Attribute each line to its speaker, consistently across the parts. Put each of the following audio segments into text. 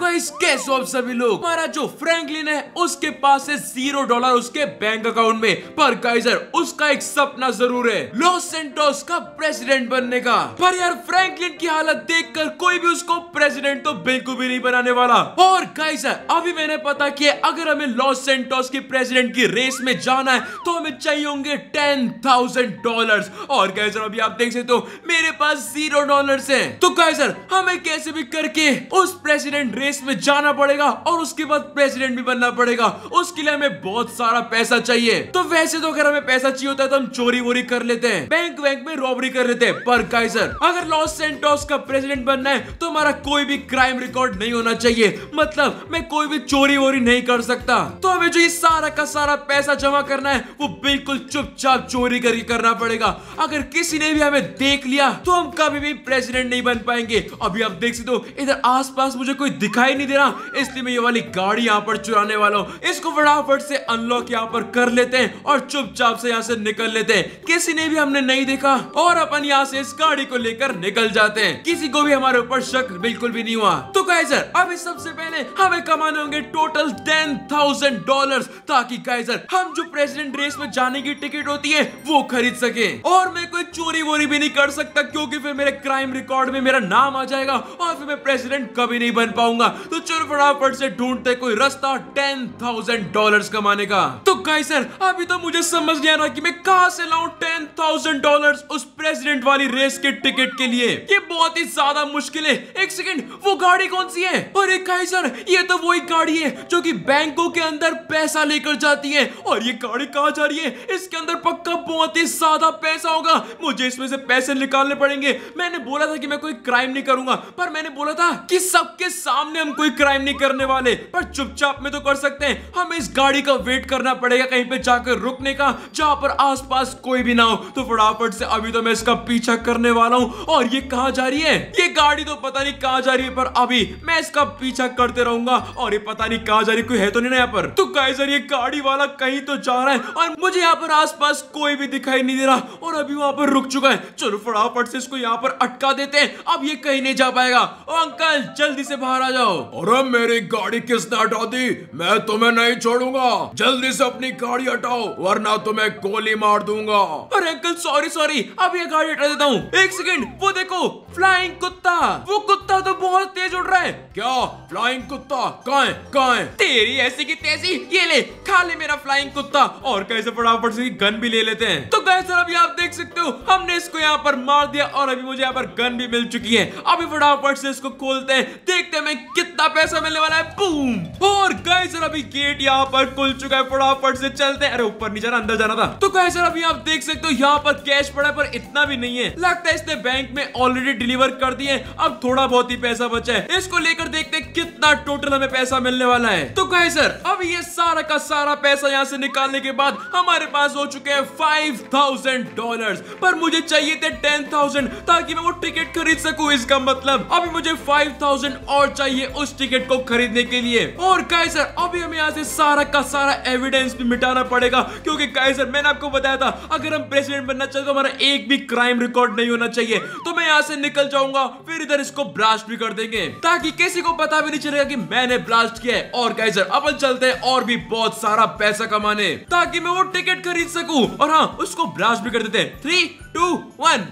Speaker 1: Guys कैसे आप सभी लोग हमारा जो फ्रैंकलिन है उसके पास है जीरो डॉलर उसके बैंक अकाउंट में पर काइजर उसका एक सपना जरूर है लॉस सेंटोस का प्रेसिडेंट बनने का पर यार फ्रैंकलिन की हालत देखकर कोई भी उसको प्रेसिडेंट तो बिल्कुल भी नहीं बनाने वाला और काइजर अभी मैंने पता किया अगर हमें लॉस सेंटोस की प्रेसिडेंट की रेस में जाना है तो हमें चाहिए होंगे टेन थाउजेंड डॉलर और गाइस अभी आप देख सकते हो तो मेरे पास जीरो डॉलर है तो गाइस हमें कैसे भी करके उस प्रेसिडेंट रेस रेस में जाना पड़ेगा और उसके बाद प्रेसिडेंट भी बनना पड़ेगा उसके लिए हमें बहुत सारा पैसा चाहिए तो वैसे तो अगर हमें पैसा चाहिए होता है तो हम चोरी वोरी कर लेते हैं बैंक वैंक में रॉबरी कर लेते हैं पर काइजर अगर लॉस सेंटोस का प्रेसिडेंट बनना है तो हमारा कोई भी क्राइम रिकॉर्ड नहीं होना चाहिए मतलब मैं कोई भी चोरी वोरी नहीं कर सकता तो हमें जो ये सारा का सारा पैसा जमा करना है वो बिल्कुल चुपचाप चोरी करके करना पड़ेगा अगर किसी ने भी हमें देख लिया तो हम कभी भी प्रेसिडेंट नहीं बन पाएंगे अभी आप देख सकते हो इधर आसपास मुझे कोई दिखाई नहीं दे रहा इसलिए मैं ये वाली गाड़ी यहाँ पर चुराने वाला हूँ इसको फटाफट से अनलॉक यहाँ पर कर लेते हैं और चुपचाप से यहाँ से निकल लेते हैं किसी ने भी हमने नहीं देखा और अपन यहाँ से इस गाड़ी को लेकर निकल जाते हैं किसी को भी हमारे ऊपर शक बिल्कुल भी नहीं हुआ तो कैजर अभी सबसे पहले हमें कमाने होंगे टोटल टेन थाउजेंड डॉलर ताकि कैजर हम जो प्रेसिडेंट रेस में जाने की टिकट होती है वो खरीद सके और मैं कोई चोरी वोरी भी नहीं कर सकता क्योंकि फिर मेरे क्राइम रिकॉर्ड में मेरा नाम आ जाएगा और फिर मैं प्रेसिडेंट कभी नहीं बन पाऊंगा पाऊंगा तो चलो फटाफट से ढूंढते कोई रास्ता टेन थाउजेंड डॉलर कमाने का तो गाई सर अभी तो मुझे समझ नहीं आ रहा की मैं कहा से लाऊ टेन थाउजेंड डॉलर उस प्रेसिडेंट वाली रेस के टिकट के लिए ये बहुत ही ज्यादा मुश्किल है एक सेकेंड वो गाड़ी कौन सी है अरे गाई सर ये तो वही गाड़ी है जो की बैंकों के अंदर पैसा लेकर जाती है और ये गाड़ी कहा जा रही है इसके अंदर पक्का बहुत ही ज्यादा पैसा होगा मुझे इसमें से पैसे निकालने पड़ेंगे मैंने बोला था कि मैं कोई क्राइम नहीं करूंगा पर मैंने बोला था कि सबके सामने सामने हम कोई क्राइम नहीं करने वाले पर चुपचाप में तो कर सकते हैं हमें इस गाड़ी का वेट करना पड़ेगा कहीं पे जाकर रुकने का जहां पर आसपास कोई भी ना हो तो फटाफट से अभी तो मैं इसका पीछा करने वाला हूँ और ये कहा जा रही है ये गाड़ी तो पता नहीं कहाँ जा रही है पर अभी मैं इसका पीछा करते रहूंगा और ये पता नहीं कहाँ जा रही कोई है तो नहीं ना यहाँ पर तो गाइजर ये गाड़ी वाला कहीं तो जा रहा है और मुझे यहाँ पर आस कोई भी दिखाई नहीं दे रहा और अभी वहां पर रुक चुका है चलो फटाफट से इसको यहाँ पर अटका देते हैं अब ये कहीं नहीं जा पाएगा अंकल जल्दी से बाहर आ जाओ अरे मेरी गाड़ी किसने हटा दी मैं तुम्हें नहीं छोड़ूंगा जल्दी से अपनी गाड़ी हटाओ वरना तुम्हें गोली मार दूंगा अरे अंकल सॉरी सॉरी अब ये गाड़ी हटा देता हूँ एक सेकेंड वो देखो फ्लाइंग कुत्ता वो कुत्ता तो बहुत तेज उड़ रहा है क्या फ्लाइंग कुत्ता कहाँ कहाँ तेरी ऐसी की तेजी ये ले खा ले मेरा फ्लाइंग कुत्ता और कैसे फटाफट से गन भी ले लेते हैं तो कैसे सर अभी आप देख सकते हो हमने इसको यहाँ पर मार दिया और अभी मुझे यहाँ पर गन भी मिल चुकी है अभी फटाफट से इसको खोलते हैं देखते हैं मैं कितना पैसा मिलने वाला है बूम और गाइस सर अभी गेट यहाँ पर खुल चुका है फटाफट से चलते अरे ऊपर नीचे अंदर जाना था तो गाइस सर अभी आप देख सकते हो यहाँ पर कैश पड़ा है पर इतना भी नहीं है लगता है इसने बैंक में ऑलरेडी डिलीवर कर दिए अब थोड़ा बहुत ही पैसा बचा है इसको लेकर देखते कितना टोटल हमें पैसा मिलने वाला है तो कहे सर अब ये सारा का सारा पैसा यहाँ से निकालने के बाद हमारे पास हो चुके हैं फाइव थाउजेंड डॉलर पर मुझे चाहिए थे टेन थाउजेंड ताकि मैं वो टिकट खरीद सकूं इसका मतलब अभी मुझे फाइव थाउजेंड और चाहिए चाहिए उस टिकट को खरीदने के लिए और कायसर अभी हमें यहाँ से सारा का सारा एविडेंस भी मिटाना पड़ेगा क्योंकि कायसर मैंने आपको बताया था अगर हम प्रेसिडेंट बनना चाहते तो हमारा एक भी क्राइम रिकॉर्ड नहीं होना चाहिए तो मैं यहाँ से निकल जाऊंगा फिर इधर इसको ब्लास्ट भी कर देंगे ताकि किसी को पता भी नहीं चलेगा की मैंने ब्लास्ट किया है और कायसर अपन चलते हैं और भी बहुत सारा पैसा कमाने ताकि मैं वो टिकट खरीद सकूँ और हाँ उसको ब्लास्ट भी कर देते हैं थ्री टू वन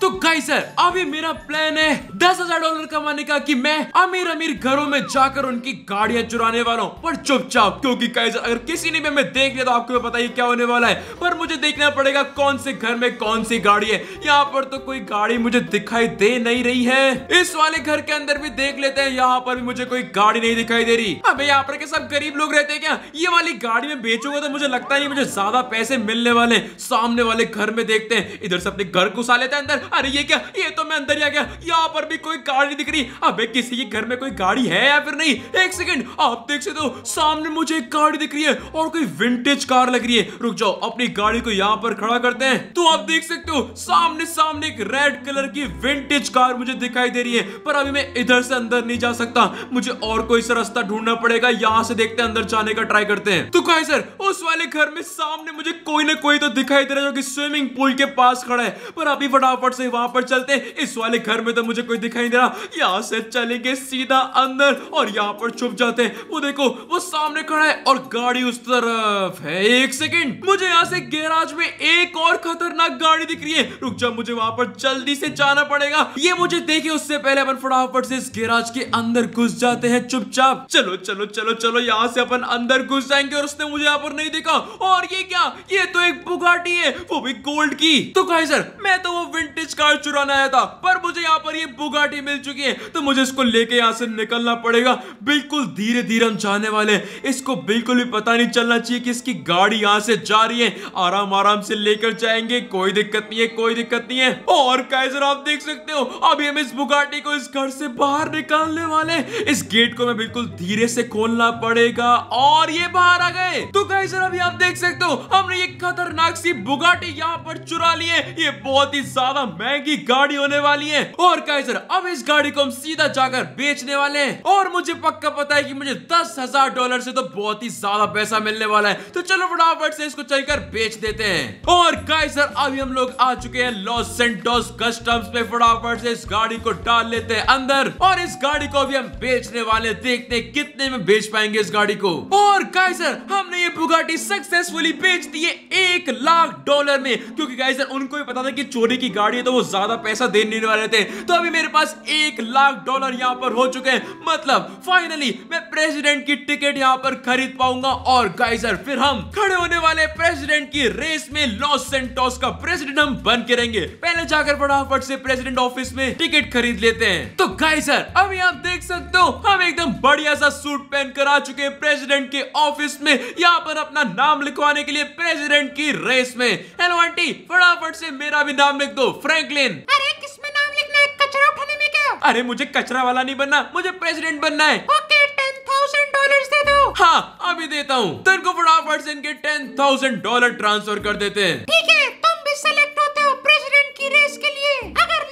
Speaker 1: तो गाइस सर अभी मेरा प्लान है दस हजार डॉलर कमाने का कि मैं अमीर अमीर घरों में जाकर उनकी गाड़ियां चुराने वाला हूँ पर चुपचाप क्योंकि गाइस अगर किसी ने भी मैं देख लिया तो आपको पता ही क्या होने वाला है पर मुझे देखना पड़ेगा कौन से घर में कौन सी गाड़ी है यहाँ पर तो कोई गाड़ी मुझे दिखाई दे नहीं रही है इस वाले घर के अंदर भी देख लेते हैं यहाँ पर भी मुझे कोई गाड़ी नहीं दिखाई दे रही अब यहाँ पर के सब गरीब लोग रहते हैं क्या ये वाली गाड़ी में बेचूंगा तो मुझे लगता है मुझे ज्यादा पैसे मिलने वाले सामने वाले घर में देखते हैं इधर से अपने घर घुसा लेते हैं अंदर अरे ये क्या ये तो मैं अंदर ही आ गया यहाँ पर भी कोई गाड़ी दिख रही अबे किसी के घर में कोई गाड़ी है या फिर नहीं एक सेकंड आप देख सकते हो सामने मुझे एक गाड़ी दिख रही है और कोई विंटेज कार लग रही है रुक जाओ अपनी गाड़ी को यहाँ पर खड़ा करते हैं तो आप देख सकते हो सामने सामने एक रेड कलर की विंटेज कार मुझे दिखाई दे रही है पर अभी मैं इधर से अंदर नहीं जा सकता मुझे और कोई सा रास्ता ढूंढना पड़ेगा यहाँ से देखते हैं अंदर जाने का ट्राई करते हैं तो कहे सर उस वाले घर में सामने मुझे कोई ना कोई तो दिखाई दे रहा है जो कि स्विमिंग पूल के पास खड़ा है पर अभी फटाफट से वहां पर चलते इस वाले घर में तो मुझे कोई दिखाई नहीं रहा यहाँ से चलेंगे सीधा अंदर और यहाँ पर छुप जाते वो देखो वो सामने खड़ा है और गाड़ी उस तरफ है एक सेकेंड मुझे यहाँ से गैराज में एक और खतरनाक गाड़ी दिख रही है रुक जा मुझे वहां पर जल्दी से जाना पड़ेगा ये मुझे देखे उससे पहले अपन फटाफट से इस गैराज के अंदर घुस जाते हैं चुपचाप चलो चलो चलो चलो यहाँ से अपन अंदर घुस जाएंगे और उसने मुझे यहाँ पर नहीं देखा और ये क्या ये तो एक बुगाटी है वो भी गोल्ड की तो कहा मैं तो वो विंटेज रेस कार चुराने आया था पर मुझे यहाँ पर ये बुगाटी मिल चुकी है तो मुझे इसको लेके यहाँ से निकलना पड़ेगा बिल्कुल धीरे धीरे हम जाने वाले इसको बिल्कुल भी पता नहीं चलना चाहिए कि इसकी गाड़ी यहाँ से जा रही है आराम आराम से लेकर जाएंगे कोई दिक्कत नहीं है कोई दिक्कत नहीं है और कैसे आप देख सकते हो अभी हम इस बुगाटी को इस घर से बाहर निकालने वाले इस गेट को मैं बिल्कुल धीरे से खोलना पड़ेगा और ये बाहर आ गए तो कैसर अभी आप देख सकते हो हमने ये खतरनाक सी बुगाटी यहाँ पर चुरा ली है ये बहुत ही ज्यादा महंगी गाड़ी होने वाली है और सर अब इस गाड़ी को हम सीधा जाकर बेचने वाले हैं और मुझे पक्का पता है कि मुझे दस हजार डॉलर से तो बहुत ही ज्यादा पैसा मिलने वाला है तो चलो फटाफट से इसको चलकर बेच देते हैं और काइजर अभी हम लोग आ चुके हैं लॉस सेंटोस कस्टम्स पे फटाफट से इस गाड़ी को डाल लेते हैं अंदर और इस गाड़ी को अभी हम बेचने वाले देखते कितने में बेच पाएंगे इस गाड़ी को और सर हमने ये बुगाटी सक्सेसफुली बेच दी है एक लाख डॉलर में क्योंकि काइजर उनको भी पता था कि चोरी की गाड़ी तो वो ज्यादा पैसा देने नहीं वाले थे तो अभी मेरे पास एक लाख डॉलर यहाँ पर हो चुके हैं मतलब फाइनली मैं प्रेसिडेंट की टिकट यहाँ पर खरीद पाऊंगा और गाइजर फिर हम खड़े होने वाले प्रेसिडेंट की रेस में लॉस सेंटोस का प्रेसिडेंट हम बन के रहेंगे पहले जाकर फटाफट से प्रेसिडेंट ऑफिस में टिकट खरीद लेते हैं तो गाइजर अभी आप देख सकते हो हम एकदम बढ़िया सा सूट पहन कर आ चुके हैं प्रेसिडेंट के ऑफिस में यहाँ पर अपना नाम लिखवाने के लिए प्रेसिडेंट की रेस में हेलो आंटी फटाफट से मेरा भी नाम लिख दो फ्रेंड फ्रैंकलिन अरे किसमें नाम लिखना है कचरा उठाने में क्या अरे मुझे कचरा वाला नहीं बनना मुझे प्रेसिडेंट बनना है ओके टेन थाउजेंड डॉलर दे दो हाँ अभी देता हूँ तेरे को फटाफट से इनके टेन थाउजेंड डॉलर ट्रांसफर कर देते हैं ठीक है तुम भी सेलेक्ट होते हो प्रेसिडेंट की रेस के लिए अगर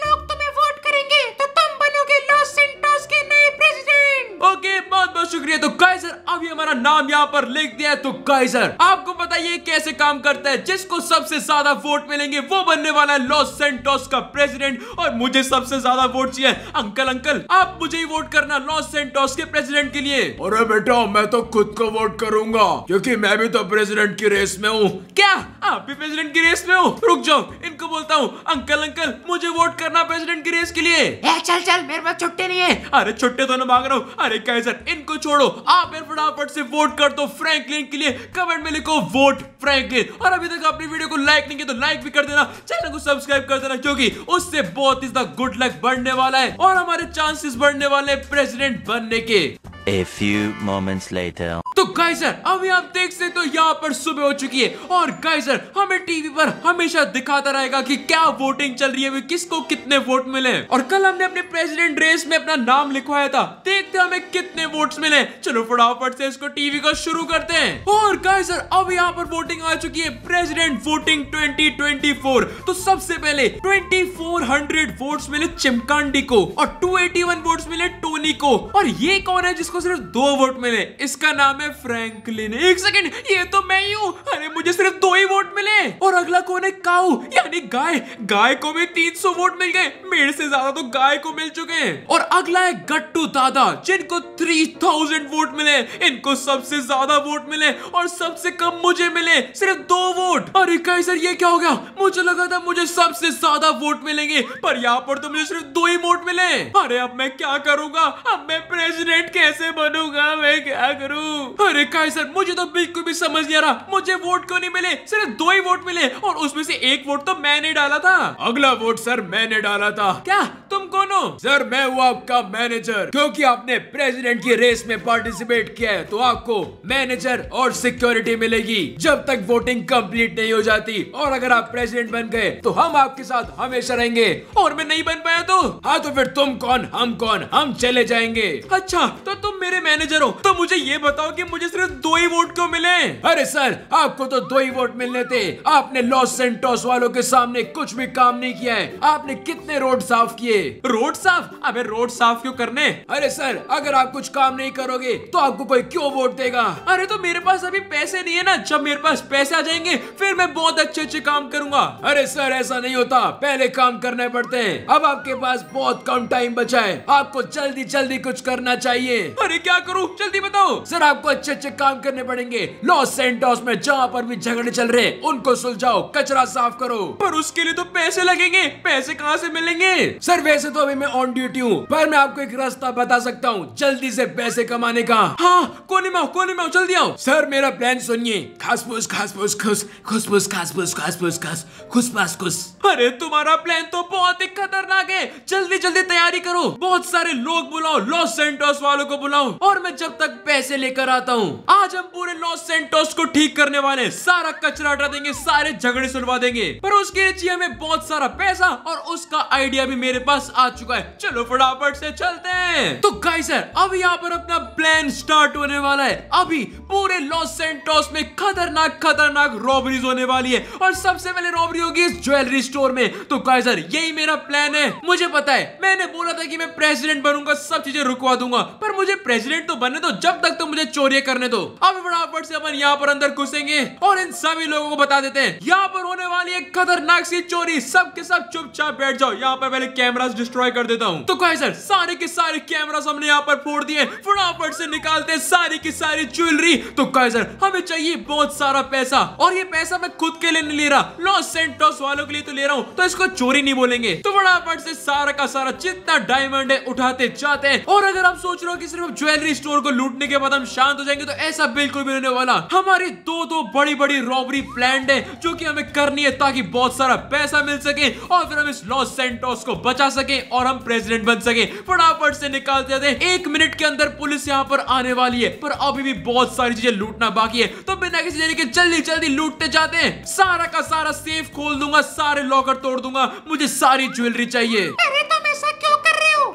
Speaker 1: ओके बहुत बहुत शुक्रिया तो काइजर अभी हमारा नाम यहाँ पर लिख दिया है तो काइजर आपको पता ये कैसे काम करता है जिसको सबसे ज्यादा वोट मिलेंगे वो बनने वाला है लॉस सेंटोस का प्रेसिडेंट और मुझे सबसे ज्यादा वोट चाहिए अंकल अंकल आप मुझे ही वोट करना लॉस सेंटोस के प्रेसिडेंट के लिए अरे बेटा मैं तो खुद को वोट करूंगा क्योंकि मैं भी तो प्रेसिडेंट की रेस में हूँ क्या आप भी प्रेसिडेंट की रेस में हो रुक जाओ इनको बोलता हूँ अंकल अंकल मुझे वोट करना प्रेसिडेंट की रेस के लिए ए, चल चल मेरे पास छुट्टे नहीं है अरे छुट्टे तो ना मांग रहा हूँ अरे कैसर इनको छोड़ो आप फटाफट से वोट कर दो फ्रैंकलिन के लिए कमेंट में लिखो वोट फ्रैंकलिन और अभी तक आपने वीडियो को लाइक नहीं किया तो लाइक भी कर देना चैनल को सब्सक्राइब कर देना क्योंकि उससे बहुत ही गुड लक बढ़ने वाला है और हमारे चांसेस बढ़ने वाले प्रेसिडेंट बनने के A few moments later. तो गाइजर अभी आप देख सकते हो तो यहाँ पर सुबह हो चुकी है और गाइजर हमें टीवी पर हमेशा दिखाता रहेगा कि क्या वोटिंग चल रही है किसको कितने वोट मिले और कल हमने अपने प्रेसिडेंट रेस में अपना नाम लिखवाया था देखते हमें कितने वोट्स मिले चलो फटाफट से इसको टीवी को शुरू करते हैं और गाइजर अब यहाँ पर वोटिंग आ चुकी है प्रेसिडेंट वोटिंग 2024 तो सबसे पहले 2400 वोट्स मिले चिमकांडी को और टू 281 वोट्स मिले टोनी को और ये कौन है जिसको इसको सिर्फ दो वोट मिले इसका नाम है फ्रैंकलिन एक सेकंड ये तो मैं ही हूँ अरे मुझे सिर्फ दो ही वोट मिले और अगला कौन है काउ यानी गाय गाय को भी तीन सौ वोट मिल गए मेरे से ज्यादा तो गाय को मिल चुके हैं और अगला है गट्टू दादा जिनको थ्री थाउजेंड वोट मिले इनको सबसे ज्यादा वोट मिले और सबसे कम मुझे मिले सिर्फ दो वोट अरे कहीं सर ये क्या हो गया मुझे लगा था मुझे सबसे ज्यादा वोट मिलेंगे पर यहाँ पर तो मुझे सिर्फ दो ही वोट मिले अरे अब मैं क्या करूंगा अब मैं प्रेसिडेंट कैसे कैसे बनूंगा मैं क्या करूं अरे काय सर मुझे तो बिल्कुल भी समझ नहीं आ रहा मुझे वोट क्यों नहीं मिले सिर्फ दो ही वोट मिले और उसमें से एक वोट तो मैंने डाला था अगला वोट सर मैंने डाला था क्या तुम कौन हो सर मैं हूँ आपका मैनेजर क्योंकि आपने प्रेसिडेंट की रेस में पार्टिसिपेट किया है तो आपको मैनेजर और सिक्योरिटी मिलेगी जब तक वोटिंग कंप्लीट नहीं हो जाती और अगर आप प्रेसिडेंट बन गए तो हम आपके साथ हमेशा रहेंगे और मैं नहीं बन पाया तो हाँ तो फिर तुम कौन हम कौन हम चले जाएंगे अच्छा तो तुम तुम मेरे मैनेजर हो तो मुझे ये बताओ कि मुझे सिर्फ दो ही वोट क्यों मिले अरे सर आपको तो दो ही वोट मिलने थे आपने लॉस सेंटोस वालों के सामने कुछ भी काम नहीं किया है आपने कितने रोड साफ किए रोड साफ अबे रोड साफ क्यों करने अरे सर अगर आप कुछ काम नहीं करोगे तो आपको कोई क्यों वोट देगा अरे तो मेरे पास अभी पैसे नहीं है ना जब मेरे पास पैसे आ जाएंगे फिर मैं बहुत अच्छे अच्छे काम करूंगा अरे सर ऐसा नहीं होता पहले काम करने पड़ते हैं अब आपके पास बहुत कम टाइम बचा है आपको जल्दी जल्दी कुछ करना चाहिए अरे क्या करूं जल्दी बताओ सर आपको अच्छे अच्छे काम करने पड़ेंगे लॉस सेंटोस में जहाँ पर भी झगड़े चल रहे उनको सुलझाओ कचरा साफ करो पर उसके लिए तो पैसे लगेंगे पैसे कहाँ से मिलेंगे सर वैसे तो अभी मैं ऑन ड्यूटी हूँ पर मैं आपको एक रास्ता बता सकता हूँ जल्दी ऐसी पैसे कमाने का हाँ कोने में कोने में जल्दी आओ सर मेरा प्लान सुनिए खासपूस खासपूस खुस खुसपूस खासपूस पुस खास खुसपास खुश अरे तुम्हारा प्लान तो बहुत ही खतरनाक है जल्दी जल्दी तैयारी करो बहुत सारे लोग बुलाओ लॉस सेंटोस वालों को बुलाओ वाला हूँ और मैं जब तक पैसे लेकर आता हूँ आज हम पूरे लॉस सेंटोस को ठीक करने वाले सारा कचरा हटा देंगे सारे झगड़े सुनवा देंगे पर उसके लिए चाहिए हमें बहुत सारा पैसा और उसका आइडिया भी मेरे पास आ चुका है चलो फटाफट से चलते हैं तो गाई सर अभी यहाँ पर अपना प्लान स्टार्ट होने वाला है अभी पूरे लॉस सेंटोस में खतरनाक खतरनाक रॉबरीज होने वाली है और सबसे पहले रॉबरी होगी इस ज्वेलरी स्टोर में तो गाई सर यही मेरा प्लान है मुझे पता है मैंने बोला था कि मैं प्रेसिडेंट बनूंगा सब चीजें रुकवा दूंगा पर मुझे मुझे प्रेसिडेंट तो बनने दो जब तक तुम मुझे चोरी करने दो अब फटाफट से अपन यहाँ पर अंदर घुसेंगे और इन सभी लोगों को बता देते हैं यहाँ पर होने वाली एक खतरनाक सी चोरी सबके सब चुपचाप बैठ जाओ यहाँ पर पहले कैमरा डिस्ट्रॉय कर देता हूँ तो कहे सर सारे के सारे कैमरा हमने यहाँ पर फोड़ दिए फटाफट से निकालते सारी की सारी ज्वेलरी तो कहे सर हमें चाहिए बहुत सारा पैसा और ये पैसा मैं खुद के लिए नहीं ले रहा लॉस सेंटोस वालों के लिए तो ले रहा हूँ तो इसको चोरी नहीं बोलेंगे तो फटाफट से सारा का सारा जितना डायमंड है उठाते जाते हैं और अगर आप सोच रहे हो कि सिर्फ सिर्फ ज्वेलरी स्टोर को लूटने के बाद हम शांत हो जाएंगे तो ऐसा बिल्कुल भी होने वाला हमारी दो दो बड़ी बड़ी रॉबरी प्लान है जो की हमें करनी है ताकि बहुत सारा पैसा मिल सके और फिर हम इस लॉस सेंटोस को बचा सके और हम प्रेसिडेंट बन सके फटाफट से निकाल देते हैं एक मिनट के अंदर पुलिस यहाँ पर आने वाली है पर अभी भी बहुत सारी चीजें लूटना बाकी है तो बिना किसी देरी के जल्दी जल्दी लूटते जाते हैं सारा का सारा सेफ खोल दूंगा सारे लॉकर तोड़ दूंगा मुझे सारी ज्वेलरी चाहिए अरे तो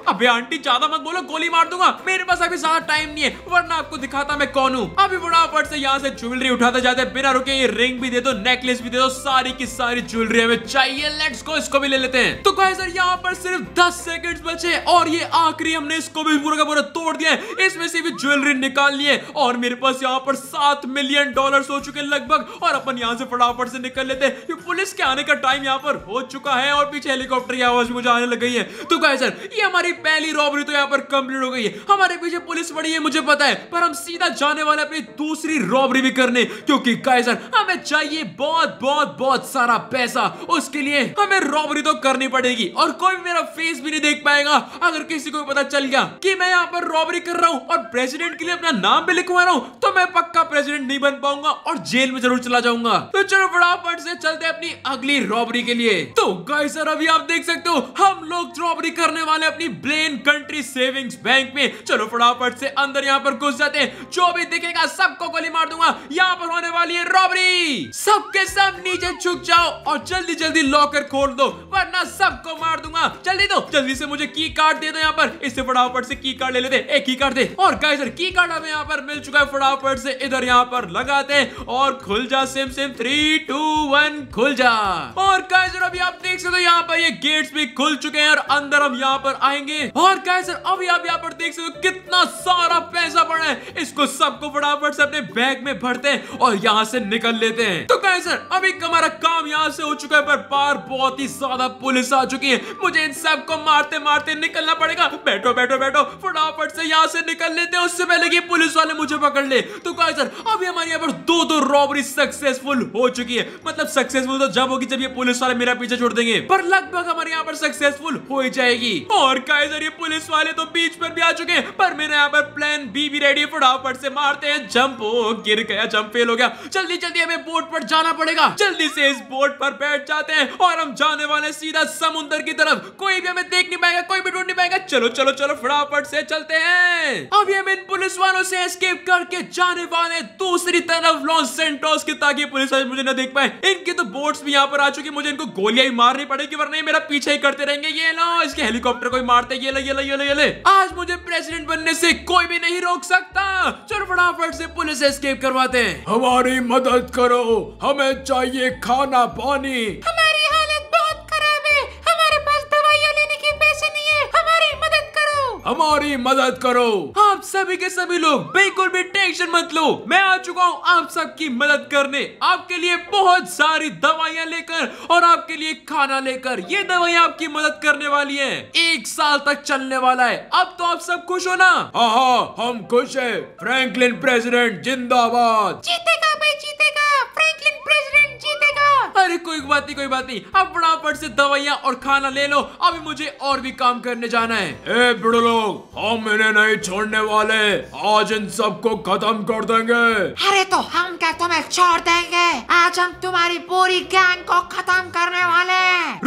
Speaker 1: अबे आंटी ज्यादा मत बोलो गोली मार दूंगा मेरे पास अभी ज्यादा टाइम नहीं है वरना आपको दिखाता मैं कौन हूँ अभी बुढ़ापट से यहाँ से ज्वेलरी उठाते जाते बिना रुके ये रिंग भी दे दो नेकलेस भी दे दो सारी की सारी ज्वेलरी हमें चाहिए लेट्स को इसको भी ले लेते हैं तो कहे सर यहाँ पर सिर्फ दस सेकेंड बचे और ये आखिरी हमने इसको भी पूरा का पूरा तोड़ दिया है इसमें से भी ज्वेलरी निकाल लिए और मेरे पास यहाँ पर सात मिलियन डॉलर हो चुके लगभग और अपन यहाँ से फटाफट से निकल लेते हैं पुलिस के आने का टाइम यहाँ पर हो चुका है और पीछे हेलीकॉप्टर की आवाज मुझे आने लग गई है तो कहे सर ये हमारी पहली रॉबरी तो यहाँ पर कंप्लीट हो गई है हमारे पीछे पुलिस पड़ी है मुझे पता है पर हम सीधा जाने वाले अपनी दूसरी रॉबरी भी करने क्योंकि गाइजर हमें चाहिए बहुत बहुत बहुत सारा पैसा उसके लिए हमें रॉबरी तो करनी पड़ेगी और कोई भी मेरा फेस भी नहीं देख पाएगा अगर किसी को पता चल गया कि मैं यहाँ पर रॉबरी कर रहा हूँ और प्रेसिडेंट के लिए अपना नाम भी लिखवा रहा हूँ तो मैं पक्का प्रेसिडेंट नहीं बन पाऊंगा और जेल में जरूर चला जाऊंगा तो चलो फटाफट से चलते अपनी अगली रॉबरी के लिए तो गाइजर अभी आप देख सकते हो हम लोग रॉबरी करने वाले अपनी ब्लेन कंट्री सेविंग्स बैंक में चलो फटाफट से अंदर यहाँ पर घुस जाते हैं जो भी दिखेगा सबको गोली मार दूंगा यहाँ पर होने वाली है रॉबरी सबके सब नीचे छुप जाओ और जल्दी जल्दी लॉकर खोल दो वरना सबको मार दूंगा जल्दी दो जल्दी से मुझे की कार्ड दे दो यहाँ पर इससे फटाफट से की कार्ड ले लेते एक की कार्ड दे और सर की कार्ड हमें यहाँ पर मिल चुका है फटाफट से इधर यहाँ पर लगाते और खुल जा सिम सिम थ्री टू वन खुल जा और गाइस अभी आप देख सकते हो यहाँ पर ये गेट्स भी खुल चुके हैं और अंदर हम यहाँ पर आएंगे और गाइस अभी आप यहाँ पर देख सकते हो कितना सारा पैसा पड़ा है इसको सबको फटाफट से अपने बैग में भरते हैं और यहाँ से निकल लेते हैं तो गाइस अभी हमारा काम यहाँ से हो चुका है पर बार बहुत ही ज्यादा पुलिस आ चुकी है मुझे इन सबको मारते मारते निकलना पड़ेगा बैठो बैठो बैठो फटाफट से यहाँ से निकल लेते हैं उससे पहले की पुलिस वाले मुझे पकड़ ले तो गाइस अभी हमारे यहाँ पर दो दो रॉबरी सक्सेसफुल हो चुकी है मतलब सक्सेसफुल तो जब होगी जब ये पुलिस वाले मेरा पीछे छोड़ देंगे पर लगभग हमारे यहाँ पर सक्सेसफुल हो ही जाएगी और गाइस गाइस और ये पुलिस वाले तो बीच पर भी आ चुके हैं पर मेरे यहाँ पर प्लान बी भी रेडी है फटाफट से मारते हैं जंप हो गिर गया जंप फेल हो गया जल्दी जल्दी हमें बोट पर जाना पड़ेगा जल्दी से इस बोट पर बैठ जाते हैं और हम जाने वाले सीधा समुन्द्र की तरफ कोई भी हमें देख नहीं पाएगा कोई भी ढूंढ नहीं पाएगा चलो चलो चलो फटाफट से चलते हैं अभी हम इन पुलिस वालों से स्केप करके जाने वाले दूसरी तरफ लॉन्स सेंटोस की ताकि पुलिस वाले मुझे न देख पाए इनकी तो बोट भी यहाँ पर आ चुकी मुझे इनको गोलियां मारनी पड़ेगी वरना मेरा पीछे ही करते रहेंगे ये लो इसके हेलीकॉप्टर को मारते बात ये ले ये ले ये ले ये ले आज मुझे प्रेसिडेंट बनने से कोई भी नहीं रोक सकता चलो फटाफट से पुलिस एस्केप करवाते हैं हमारी मदद करो हमें चाहिए खाना पानी हमारी हालत बहुत खराब है हमारे पास दवाइयाँ लेने के पैसे नहीं है हमारी मदद करो हमारी मदद करो हाँ सभी के सभी लोग बिल्कुल भी टेंशन मत लो मैं आ चुका हूँ आप सबकी मदद करने आपके लिए बहुत सारी दवाइयाँ लेकर और आपके लिए खाना लेकर ये दवाइयाँ आपकी मदद करने वाली है एक साल तक चलने वाला है अब तो आप सब खुश हो ना हाँ हम खुश है फ्रेंकलिन प्रेसिडेंट जिंदाबाद जीतेगा भाई जीतेगा फ्रेंकलिन प्रेसिडेंट जीतेगा अरे कोई बात नहीं कोई बात नहीं अब फटाफट से दवाइयाँ और खाना ले लो अभी मुझे और भी काम करने जाना है ए लोग हम इन्हें नहीं छोड़ने वाले आज इन सबको खत्म कर देंगे अरे तो हम क्या तुम्हें छोड़ देंगे आज हम तुम्हारी पूरी गैंग को खत्म करने वाले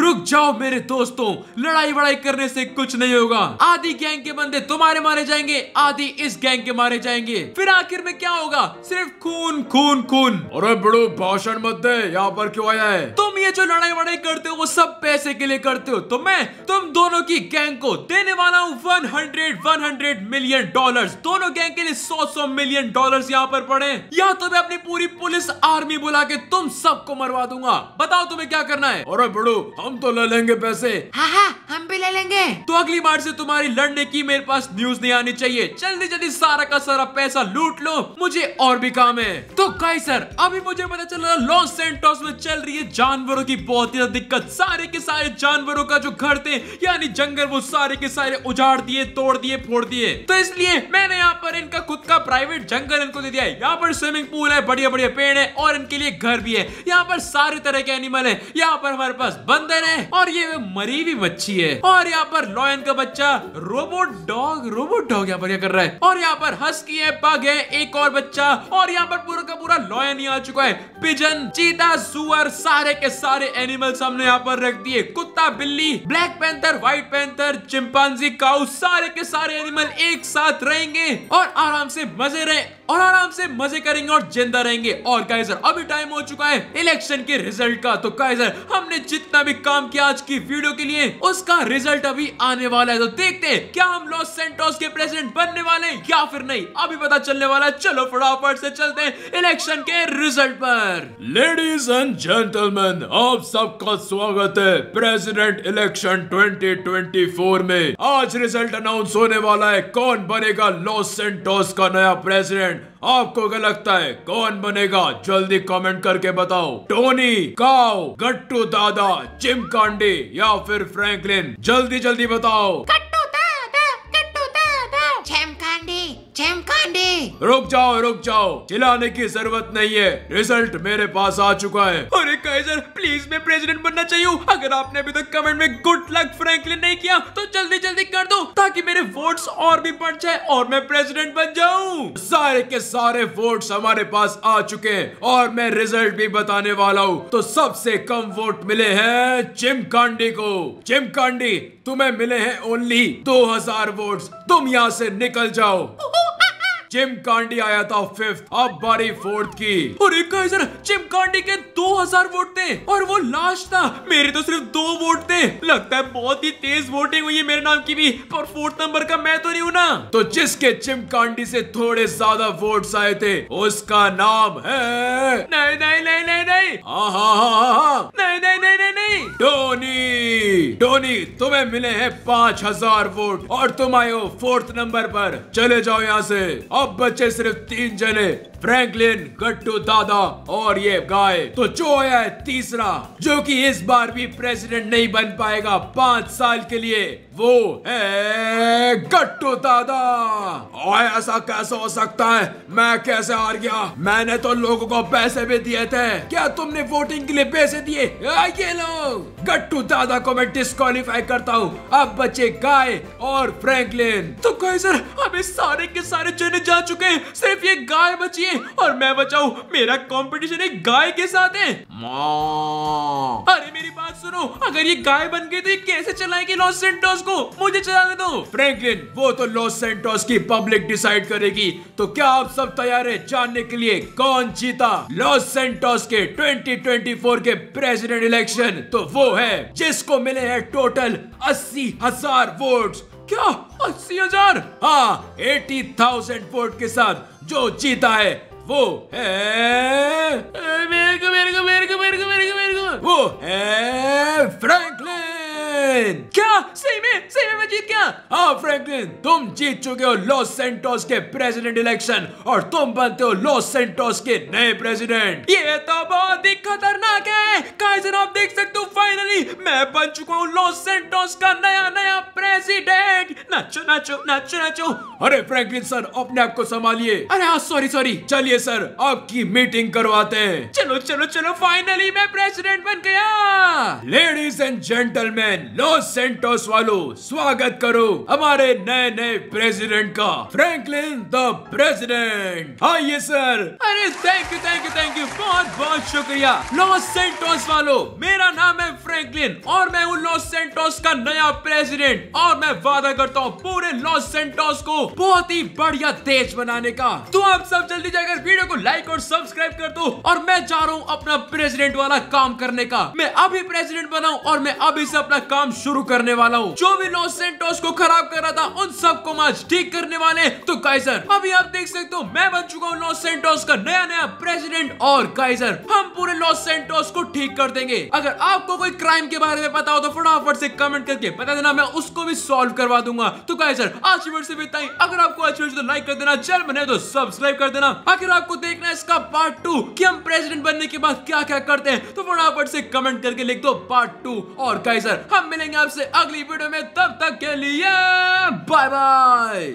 Speaker 1: रुक जाओ मेरे दोस्तों लड़ाई वड़ाई करने से कुछ नहीं होगा आधी गैंग के बंदे तुम्हारे मारे जाएंगे आधी इस गैंग के मारे जाएंगे फिर आखिर में क्या होगा सिर्फ खून खून खून अरे बड़ो भाषण मत दे यहाँ पर क्यों आया जाता है तुम ये जो लड़ाई वड़ाई करते हो वो सब पैसे के लिए करते हो तो मैं तुम दोनों की गैंग को देने वाला हूँ one hundred one hundred million dollar दोनों गैंग के लिए सौ सौ मिलियन डॉलर यहाँ पर पड़े या तो मैं अपनी पूरी पुलिस आर्मी बुला के तुम सबको मरवा दूंगा बताओ तुम्हें क्या करना है और बड़ो हम तो ले लेंगे पैसे हाँ, हाँ, हम भी ले लेंगे तो अगली बार से तुम्हारी लड़ने की मेरे पास न्यूज नहीं आनी चाहिए जल्दी जल्दी सारा का सारा पैसा लूट लो मुझे और भी काम है तो कई सर अभी मुझे पता चल रहा लॉस सेंटोस में चल रही ये जानवरों की बहुत ही दिक्कत सारे के सारे जानवरों का जो घर थे यानी जंगल वो सारे के सारे उजाड़ दिए तोड़ दिए फोड़ दिए तो इसलिए मैंने यहाँ पर इनका खुद का प्राइवेट जंगल इनको दे दिया है यहाँ पर स्विमिंग पूल है बढ़िया बढ़िया पेड़ है और इनके लिए घर भी है यहाँ पर सारे तरह के एनिमल है यहाँ पर हमारे पास बंदर है और ये मरी हुई बच्ची है और यहाँ पर लॉयन का बच्चा रोबोट डॉग रोबोट डॉग यहाँ पर क्या कर रहा है और यहाँ पर हस्की है पग है एक और बच्चा और यहाँ पर पूरा का पूरा लॉयन ही आ चुका है पिजन चीता सुअर सारे के सारे एनिमल्स हमने यहाँ पर रख दिए कुत्ता बिल्ली black panther white panther chimpanzee cow सारे के सारे एनिमल एक साथ रहेंगे और आराम से मजे रहे और आराम से मजे करेंगे और जिंदा रहेंगे और काइजर अभी टाइम हो चुका है इलेक्शन के रिजल्ट का तो काइजर हमने जितना भी काम किया आज की वीडियो के लिए उसका रिजल्ट अभी आने वाला है तो देखते हैं क्या हम लॉस सेंटोस के प्रेसिडेंट बनने वाले हैं या फिर नहीं अभी पता चलने वाला है चलो फटाफट से चलते हैं इलेक्शन के रिजल्ट पर लेडीज एंड जेंटलमैन आप सबका स्वागत है प्रेसिडेंट इलेक्शन 2024 में आज रिजल्ट अनाउंस होने वाला है कौन बनेगा लॉस सेंटोस का नया प्रेसिडेंट आपको क्या लगता है कौन बनेगा जल्दी कमेंट करके बताओ टोनी काओ गट्टू दादा चिमकांडी या फिर फ्रैंकलिन जल्दी जल्दी बताओ कट चमकांडे रुक जाओ रुक जाओ चिल्लाने की जरूरत नहीं है रिजल्ट मेरे पास आ चुका है अरे काइजर प्लीज मैं प्रेसिडेंट बनना चाहिए अगर आपने अभी तक कमेंट में गुड लक फ्रैंकलिन नहीं किया तो जल्दी जल्दी कर दो ताकि मेरे वोट्स और भी बढ़ जाए और मैं प्रेसिडेंट बन जाऊँ सारे के सारे वोट्स हमारे पास आ चुके हैं और मैं रिजल्ट भी बताने वाला हूँ तो सबसे कम वोट मिले हैं चिमकांडी को चिमकांडी तुम्हें मिले हैं ओनली 2000 वोट्स तुम यहाँ से निकल जाओ जिम कांडी आया था फिफ्थ अब बारी फोर्थ की और एक जिम कांडी के 2000 वोट थे और वो लास्ट था मेरे तो सिर्फ दो वोट थे लगता है बहुत ही तेज वोटिंग हुई है मेरे नाम की भी और फोर्थ नंबर का मैं तो नहीं हूँ ना तो जिसके जिम कांडी से थोड़े ज्यादा वोट आए थे उसका नाम है नहीं नहीं नहीं नहीं नहीं नहीं हाँ, हाँ, हाँ, हाँ नहीं नहीं नहीं नहीं नहीं डोनी डोनी तुम्हें मिले हैं पाँच हजार वोट और तुम आयो फोर्थ नंबर पर चले जाओ यहाँ से अब बचे सिर्फ तीन जने फ्रैंकलिन गट्टू दादा और ये गाय तो जो है तीसरा जो कि इस बार भी प्रेसिडेंट नहीं बन पाएगा पांच साल के लिए वो है गट्टू दादा और ऐसा कैसे हो सकता है मैं कैसे हार गया मैंने तो लोगों को पैसे भी दिए थे क्या तुमने वोटिंग के लिए पैसे दिए ये लोग गट्टू दादा को मैं डिस्कालीफाई करता हूँ अब बचे गाय और फ्रैंकलिन तो कोई सर हमें सारे के सारे चुने जा चुके हैं सिर्फ ये गाय बची है चाहिए और मैं बचाऊ मेरा कॉम्पिटिशन एक गाय के साथ है अरे मेरी बात सुनो अगर ये गाय बन गई तो ये कैसे चलाएगी लॉस सेंटोस को मुझे चलाने दो फ्रैंकलिन वो तो लॉस सेंटोस की पब्लिक डिसाइड करेगी तो क्या आप सब तैयार है जानने के लिए कौन जीता लॉस सेंटोस के 2024 के प्रेसिडेंट इलेक्शन तो वो है जिसको मिले हैं टोटल अस्सी हजार वोट क्या अस्सी हजार हाँ एटी थाउजेंड वोट के साथ जो जीता है वो है मेरे को मेरे को मेरे को मेरे को मेरे को वो है फ्रैंकलिन फ्रैंकलिन क्या सही में सही में मैं जीत गया हाँ फ्रैंकलिन तुम जीत चुके हो लॉस सेंटोस के प्रेसिडेंट इलेक्शन और तुम बनते हो लॉस सेंटोस के नए प्रेसिडेंट ये तो बहुत ही खतरनाक है काइजन आप देख सकते हो फाइनली मैं बन चुका हूँ लॉस सेंटोस का नया नया प्रेसिडेंट नाचो नाचो नाचो नाचो अरे फ्रैंकलिन सर अपने आप को संभालिए अरे हाँ सॉरी सॉरी चलिए सर आपकी मीटिंग करवाते हैं चलो चलो चलो फाइनली मैं प्रेसिडेंट बन गया ladies and gentleman Los Santos वालों स्वागत करो हमारे नए नए प्रेसिडेंट का फ्रैंकलिन द प्रेसिडेंट आइए सर अरे thank you thank you thank you बहुत बहुत शुक्रिया लॉस सेंटोस वालों मेरा नाम है फ्रैंकलिन और मैं हूँ लॉस सेंटोस का नया प्रेसिडेंट और मैं वादा करता हूँ पूरे लॉस सेंटोस को बहुत ही बढ़िया देश बनाने का तो आप सब जल्दी जाकर वीडियो को लाइक और सब्सक्राइब कर दो और मैं चाह रहा हूँ अपना प्रेसिडेंट वाला काम करने का मैं अभी प्रेसिडेंट बनाऊ और मैं अभी से अपना काम शुरू करने वाला हूँ जो भी लॉस सेंटोस को खराब कर रहा था उन सबको आज ठीक करने वाले तो काइजर अभी आप देख सकते हो मैं बन चुका हूँ लॉस सेंटोस का नया नया प्रेसिडेंट और काइजर हम पूरे लॉस सेंटोस को ठीक कर देंगे अगर आपको कोई क्राइम के बारे में पता हो तो फटाफट से कमेंट करके बता देना मैं उसको भी सॉल्व करवा दूंगा तो काइजर आज से बताई अगर आपको अच्छी तो लाइक कर देना चल बने तो सब्सक्राइब कर देना अगर आपको देखना है इसका पार्ट टू की हम प्रेसिडेंट बनने के बाद क्या क्या करते हैं तो फटाफट से कमेंट करके लिख दो पार्ट टू और काइजर हम हम मिलेंगे आपसे अगली वीडियो में तब तक के लिए बाय बाय